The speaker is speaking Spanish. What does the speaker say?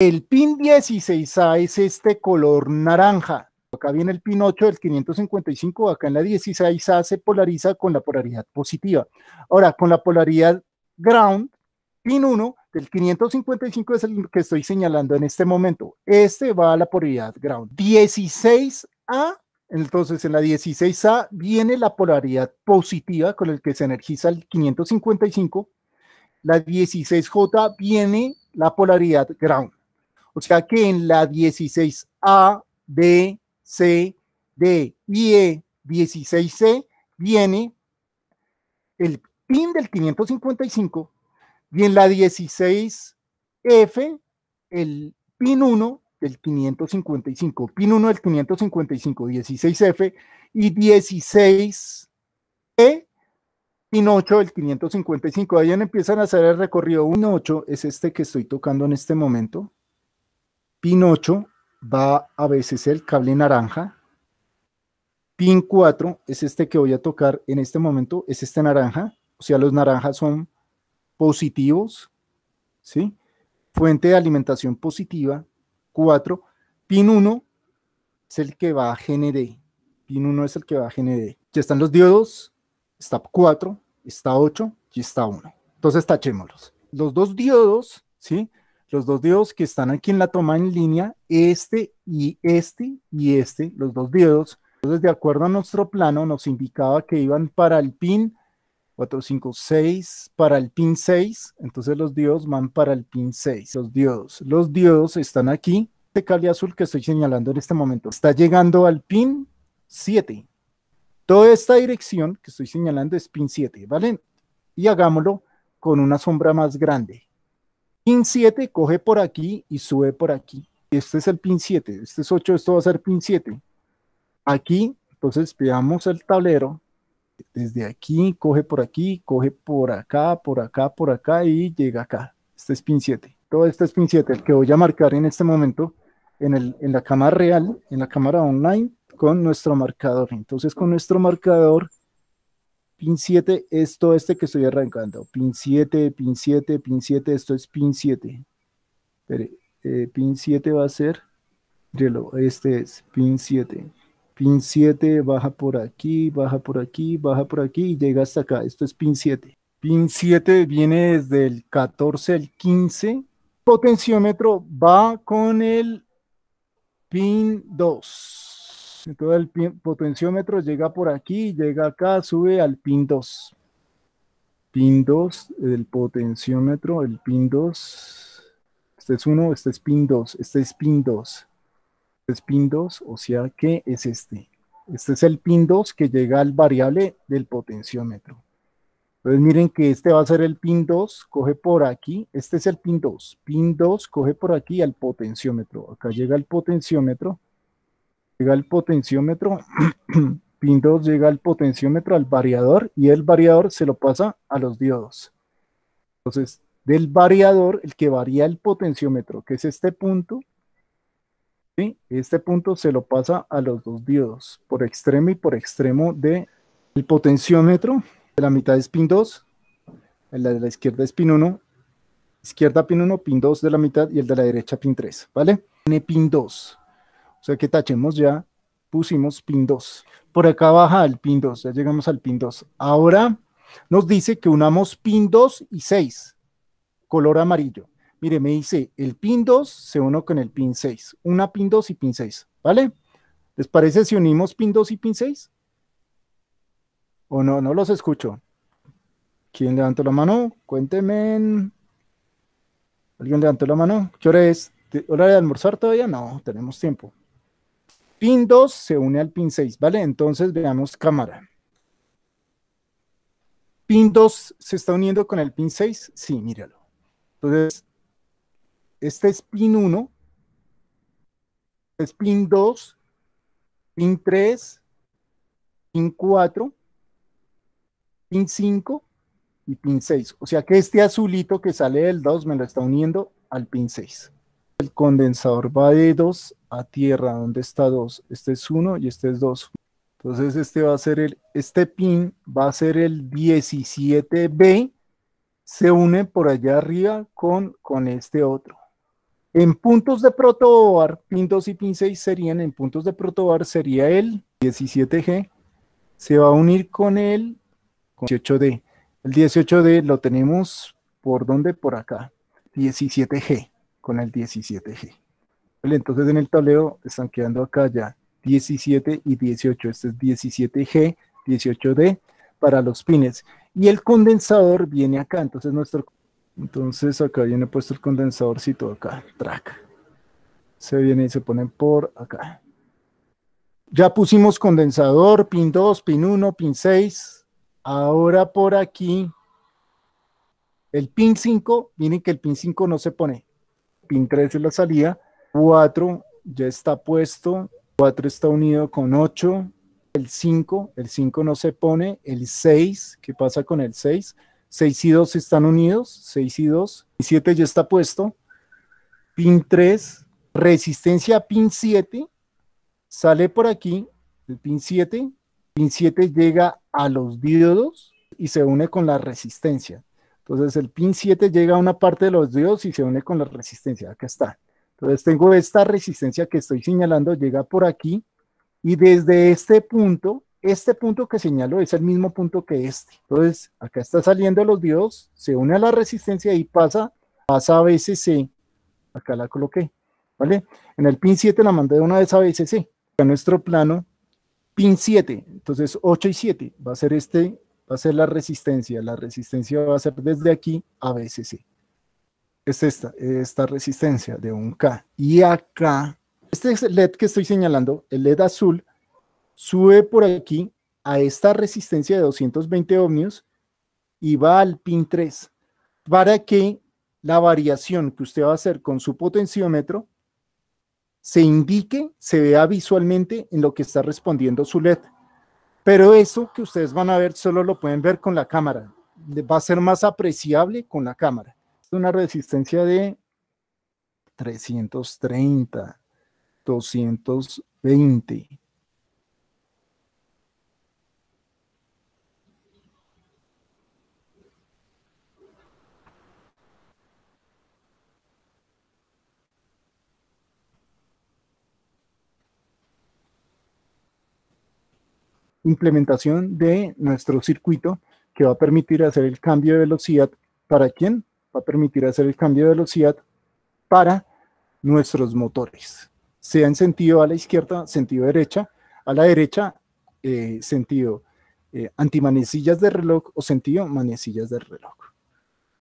El pin 16A es este color naranja. Acá viene el pin 8 del 555, acá en la 16A se polariza con la polaridad positiva. Ahora, con la polaridad ground, pin 1 del 555 es el que estoy señalando en este momento. Este va a la polaridad ground. 16A, entonces en la 16A viene la polaridad positiva con el que se energiza el 555. La 16J viene la polaridad ground. O sea que en la 16A, B, C, D y E 16C viene el pin del 555 y en la 16F el pin 1 del 555, pin 1 del 555, 16F y 16E, pin 8 del 555. Ahí empiezan a hacer el recorrido. 1.8 es este que estoy tocando en este momento. Pin 8 va a veces el cable naranja. Pin 4 es este que voy a tocar en este momento, es este naranja. O sea, los naranjas son positivos. ¿sí? Fuente de alimentación positiva, 4. Pin 1 es el que va a GND. Pin 1 es el que va a GND. Ya están los diodos, está 4, está 8 y está 1. Entonces tachémoslos. Los dos diodos, ¿sí? los dos diodos que están aquí en la toma en línea, este y este y este, los dos diodos. Entonces, de acuerdo a nuestro plano, nos indicaba que iban para el pin 4, 5, 6, para el pin 6. Entonces, los diodos van para el pin 6, los diodos. Los diodos están aquí. Este cable azul que estoy señalando en este momento está llegando al pin 7. Toda esta dirección que estoy señalando es pin 7, ¿vale? Y hagámoslo con una sombra más grande. Pin 7 coge por aquí y sube por aquí. Este es el pin 7, este es 8, esto va a ser pin 7. Aquí, entonces veamos el tablero. Desde aquí, coge por aquí, coge por acá, por acá, por acá y llega acá. Este es pin 7. Todo este es pin 7, el que voy a marcar en este momento en, en la cámara real, en la cámara online, con nuestro marcador. Entonces con nuestro marcador pin 7 es todo este que estoy arrancando. Pin 7, pin 7, pin 7, esto es pin 7. Eh, pin 7 va a ser, este es pin 7. Pin 7 baja por aquí, baja por aquí, baja por aquí y llega hasta acá. Esto es pin 7. Pin 7 viene desde el 14 al 15. Potenciómetro va con el pin 2. Entonces el potenciómetro llega por aquí, llega acá, sube al pin 2. Pin 2, el potenciómetro, el pin 2. Este es 1, este es pin 2, este es pin 2. Este es pin 2, o sea que es este. Este es el pin 2 que llega al variable del potenciómetro. Entonces miren que este va a ser el pin 2, coge por aquí, este es el pin 2, pin 2 coge por aquí al potenciómetro, acá llega el potenciómetro, llega el potenciómetro, pin 2 llega al potenciómetro, al variador, y el variador se lo pasa a los diodos. Entonces, del variador, el que varía el potenciómetro, que es este punto, este punto se lo pasa a los dos diodos, por extremo y por extremo del el potenciómetro, de la mitad es pin 2, el de la izquierda es pin 1, izquierda pin 1, pin 2 de la mitad y el de la derecha pin 3, ¿vale? Tiene pin 2, o sea que tachemos ya, pusimos pin 2. Por acá baja el pin 2, ya llegamos al pin 2. Ahora nos dice que unamos pin 2 y 6, color amarillo. Mire, me dice el pin 2 se uno con el pin 6, una pin 2 y pin 6, ¿vale? ¿Les parece si unimos pin 2 y pin 6? ¿O no? No los escucho. ¿Quién levantó la mano? Cuéntenme. ¿Alguien levantó la mano? ¿Qué hora es? ¿Hora de almorzar todavía? No, tenemos tiempo. Pin 2 se une al pin 6, ¿vale? Entonces veamos cámara. Pin 2 se está uniendo con el pin 6, sí, míralo. Entonces, este es pin 1, es pin 2, pin 3, pin 4, pin 5 y pin 6. O sea que este azulito que sale del 2 me lo está uniendo al pin 6. El condensador va de 2 a tierra, donde está 2. Este es 1 y este es 2. Entonces este va a ser el, este pin va a ser el 17B, se une por allá arriba con, con este otro. En puntos de protobar, pin 2 y pin 6 serían, en puntos de protobar sería el 17G, se va a unir con el 18D. El 18D lo tenemos por donde, por acá, 17G, con el 17G. Entonces en el tablero están quedando acá ya 17 y 18. Este es 17G, 18D para los pines. Y el condensador viene acá. Entonces nuestro entonces acá viene puesto el condensadorcito acá, track. Se viene y se pone por acá. Ya pusimos condensador, pin 2, pin 1, pin 6. Ahora por aquí, el pin 5, miren que el pin 5 no se pone. Pin 3 es la salida 4 ya está puesto, 4 está unido con 8, el 5, el 5 no se pone, el 6, ¿qué pasa con el 6? 6 y 2 están unidos, 6 y 2, el 7 ya está puesto, pin 3, resistencia a pin 7, sale por aquí, el pin 7, pin 7 llega a los diodos y se une con la resistencia. Entonces el pin 7 llega a una parte de los diodos y se une con la resistencia, acá está. Entonces tengo esta resistencia que estoy señalando, llega por aquí y desde este punto, este punto que señalo es el mismo punto que este. Entonces acá está saliendo los diodos, se une a la resistencia y pasa, pasa a BCC, acá la coloqué, ¿vale? En el pin 7 la mandé una vez a BCC, a nuestro plano pin 7, entonces 8 y 7 va a ser este, va a ser la resistencia, la resistencia va a ser desde aquí a BCC es esta, esta resistencia de un K. Y acá, este LED que estoy señalando, el LED azul, sube por aquí a esta resistencia de 220 ohmios y va al pin 3 para que la variación que usted va a hacer con su potenciómetro se indique, se vea visualmente en lo que está respondiendo su LED. Pero eso que ustedes van a ver solo lo pueden ver con la cámara. Va a ser más apreciable con la cámara una resistencia de 330, 220. implementación de nuestro circuito que va a permitir hacer el cambio de velocidad para quién? va a permitir hacer el cambio de velocidad para nuestros motores, sea en sentido a la izquierda, sentido derecha, a la derecha, eh, sentido eh, antimanecillas de reloj o sentido manecillas de reloj.